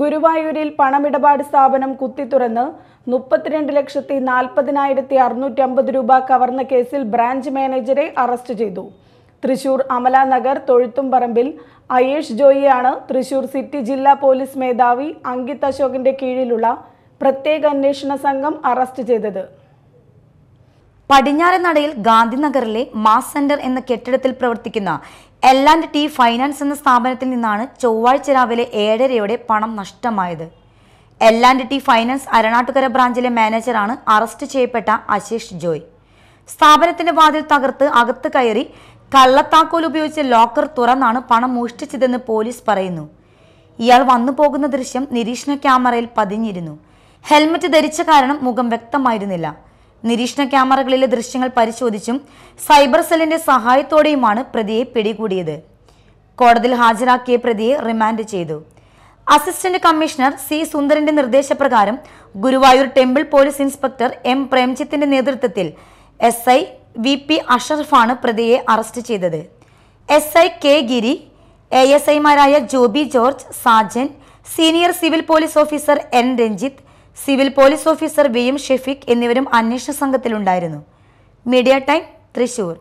ഗുരുവായൂരിൽ പണമിടപാട് സ്ഥാപനം കുത്തിത്തുറന്ന് മുപ്പത്തിരണ്ട് ലക്ഷത്തി നാൽപ്പതിനായിരത്തി അറുന്നൂറ്റി അമ്പത് രൂപ കവർന്ന കേസിൽ ബ്രാഞ്ച് മാനേജരെ അറസ്റ്റ് ചെയ്തു തൃശൂർ അമലാനഗർ തൊഴുത്തുംപറമ്പിൽ അയേഷ് ജോയിയാണ് തൃശൂർ സിറ്റി ജില്ലാ പോലീസ് മേധാവി അങ്കിത് അശോകിന്റെ കീഴിലുള്ള പ്രത്യേക അന്വേഷണ സംഘം അറസ്റ്റ് ചെയ്തത് പടിഞ്ഞാറൻ നടയിൽ ഗാന്ധിനഗറിലെ മാസ് സെന്റർ എന്ന കെട്ടിടത്തിൽ പ്രവർത്തിക്കുന്ന എൽ ആൻഡ് ടി ഫൈനാൻസ് എന്ന സ്ഥാപനത്തിൽ നിന്നാണ് ചൊവ്വാഴ്ച രാവിലെ ഏഴരയോടെ പണം നഷ്ടമായത് L and T finance Aranattukara ബ്രാഞ്ചിലെ മാനേജറാണ് അറസ്റ്റ് ചെയ്യപ്പെട്ട അശീഷ് ജോയ് സ്ഥാപനത്തിന്റെ വാതിൽ തകർത്ത് അകത്ത് കയറി കള്ളത്താക്കോൽ ഉപയോഗിച്ച് ലോക്കർ തുറന്നാണ് പണം മോഷ്ടിച്ചതെന്ന് പോലീസ് പറയുന്നു ഇയാൾ വന്നു പോകുന്ന ദൃശ്യം നിരീക്ഷണ ക്യാമറയിൽ പതിഞ്ഞിരുന്നു ഹെൽമറ്റ് ധരിച്ച കാരണം മുഖം വ്യക്തമായിരുന്നില്ല നിരീക്ഷണ ക്യാമറകളിലെ ദൃശ്യങ്ങൾ പരിശോധിച്ചും സൈബർ സെല്ലിന്റെ സഹായത്തോടെയുമാണ് പ്രതിയെ പിടികൂടിയത് കോടതിയിൽ ഹാജരാക്കിയ പ്രതിയെ റിമാൻഡ് ചെയ്തു അസിസ്റ്റന്റ് കമ്മീഷണർ സി സുന്ദരന്റെ നിർദ്ദേശപ്രകാരം Guruvayur temple police inspector M പ്രേംജിത്തിന്റെ നേതൃത്വത്തിൽ എസ് ഐ വി പി അഷറഫാണ് പ്രതിയെ അറസ്റ്റ് ചെയ്തത് S I K Giri A S ഐമാരായ Joby George Sajan senior civil police officer N Ranjith civil police officer V M Shefeeq എന്നിവരും അന്വേഷണ സംഘത്തിലുണ്ടായിരുന്നു മീഡിയ ടൈം തൃശൂർ